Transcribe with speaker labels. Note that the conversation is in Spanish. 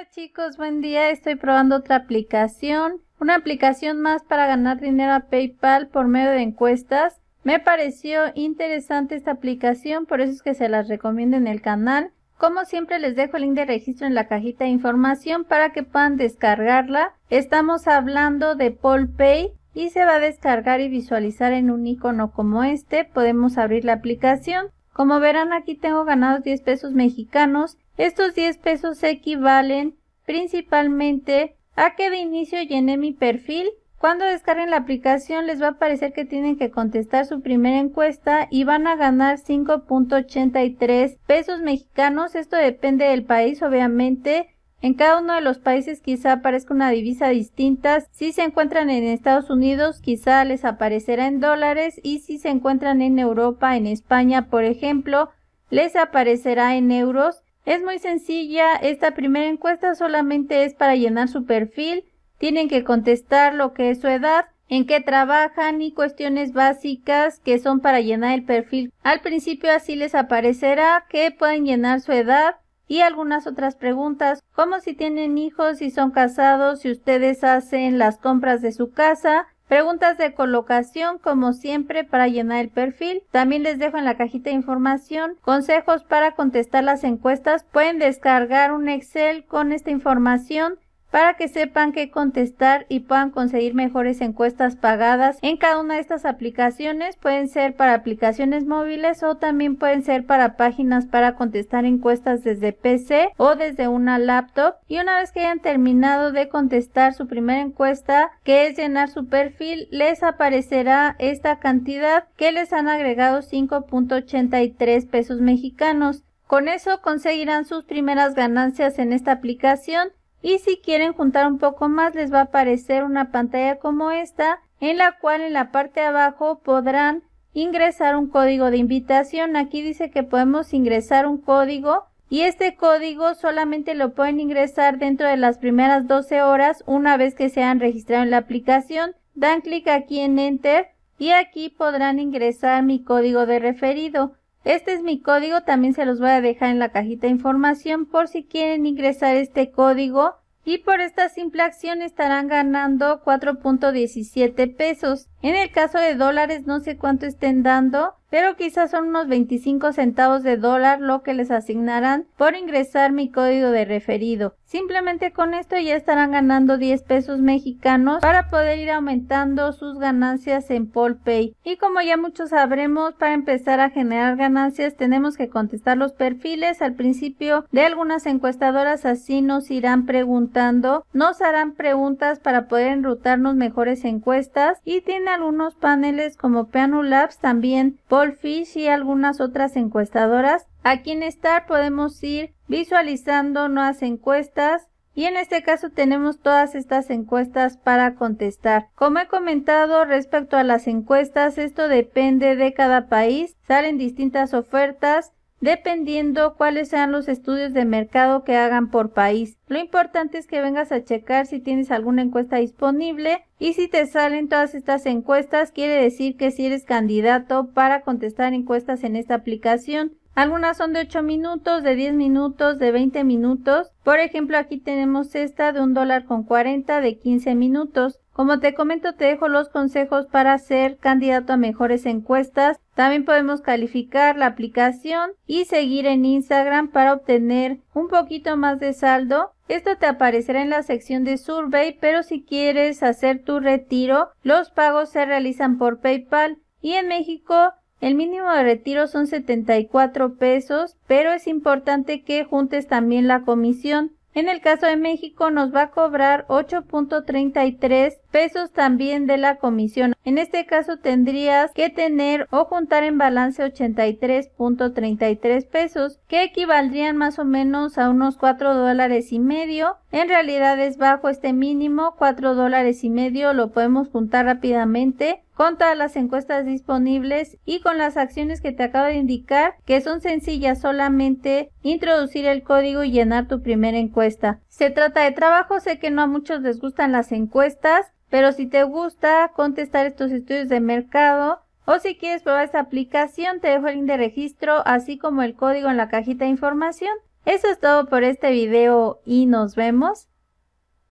Speaker 1: Hola chicos, buen día. Estoy probando otra aplicación, una aplicación más para ganar dinero a PayPal por medio de encuestas. Me pareció interesante esta aplicación, por eso es que se las recomiendo en el canal. Como siempre les dejo el link de registro en la cajita de información para que puedan descargarla. Estamos hablando de PolPay y se va a descargar y visualizar en un icono como este. Podemos abrir la aplicación. Como verán aquí tengo ganados 10 pesos mexicanos estos 10 pesos equivalen principalmente a que de inicio llené mi perfil. Cuando descarguen la aplicación les va a parecer que tienen que contestar su primera encuesta y van a ganar 5.83 pesos mexicanos. Esto depende del país, obviamente. En cada uno de los países quizá aparezca una divisa distinta. Si se encuentran en Estados Unidos, quizá les aparecerá en dólares y si se encuentran en Europa, en España, por ejemplo, les aparecerá en euros. Es muy sencilla, esta primera encuesta solamente es para llenar su perfil, tienen que contestar lo que es su edad, en qué trabajan y cuestiones básicas que son para llenar el perfil. Al principio así les aparecerá que pueden llenar su edad y algunas otras preguntas como si tienen hijos, si son casados, si ustedes hacen las compras de su casa, Preguntas de colocación, como siempre, para llenar el perfil. También les dejo en la cajita de información consejos para contestar las encuestas. Pueden descargar un Excel con esta información para que sepan qué contestar y puedan conseguir mejores encuestas pagadas. En cada una de estas aplicaciones pueden ser para aplicaciones móviles o también pueden ser para páginas para contestar encuestas desde PC o desde una laptop. Y una vez que hayan terminado de contestar su primera encuesta, que es llenar su perfil, les aparecerá esta cantidad que les han agregado 5.83 pesos mexicanos. Con eso conseguirán sus primeras ganancias en esta aplicación y si quieren juntar un poco más les va a aparecer una pantalla como esta en la cual en la parte de abajo podrán ingresar un código de invitación. Aquí dice que podemos ingresar un código y este código solamente lo pueden ingresar dentro de las primeras 12 horas una vez que se han registrado en la aplicación. Dan clic aquí en Enter y aquí podrán ingresar mi código de referido. Este es mi código, también se los voy a dejar en la cajita de información por si quieren ingresar este código y por esta simple acción estarán ganando 4.17 pesos. En el caso de dólares no sé cuánto estén dando, pero quizás son unos 25 centavos de dólar lo que les asignarán por ingresar mi código de referido. Simplemente con esto ya estarán ganando 10 pesos mexicanos para poder ir aumentando sus ganancias en Polpay. Y como ya muchos sabremos, para empezar a generar ganancias tenemos que contestar los perfiles al principio de algunas encuestadoras, así nos irán preguntando, nos harán preguntas para poder enrutarnos mejores encuestas y tiene algunos paneles como Piano Labs también. Goldfish y algunas otras encuestadoras. Aquí en estar podemos ir visualizando nuevas encuestas y en este caso tenemos todas estas encuestas para contestar. Como he comentado respecto a las encuestas, esto depende de cada país, salen distintas ofertas dependiendo cuáles sean los estudios de mercado que hagan por país. Lo importante es que vengas a checar si tienes alguna encuesta disponible y si te salen todas estas encuestas quiere decir que si eres candidato para contestar encuestas en esta aplicación. Algunas son de 8 minutos, de 10 minutos, de 20 minutos. Por ejemplo, aquí tenemos esta de un dólar con 40 de 15 minutos. Como te comento, te dejo los consejos para ser candidato a mejores encuestas también podemos calificar la aplicación y seguir en Instagram para obtener un poquito más de saldo. Esto te aparecerá en la sección de Survey, pero si quieres hacer tu retiro, los pagos se realizan por PayPal y en México el mínimo de retiro son 74 pesos, pero es importante que juntes también la comisión. En el caso de México nos va a cobrar 8.33 pesos también de la comisión. En este caso tendrías que tener o juntar en balance 83.33 pesos que equivaldrían más o menos a unos 4 dólares y medio en realidad es bajo este mínimo, 4 dólares y medio, lo podemos juntar rápidamente con todas las encuestas disponibles y con las acciones que te acabo de indicar que son sencillas solamente introducir el código y llenar tu primera encuesta. Se trata de trabajo, sé que no a muchos les gustan las encuestas, pero si te gusta contestar estos estudios de mercado o si quieres probar esta aplicación te dejo el link de registro así como el código en la cajita de información. Eso es todo por este video y nos vemos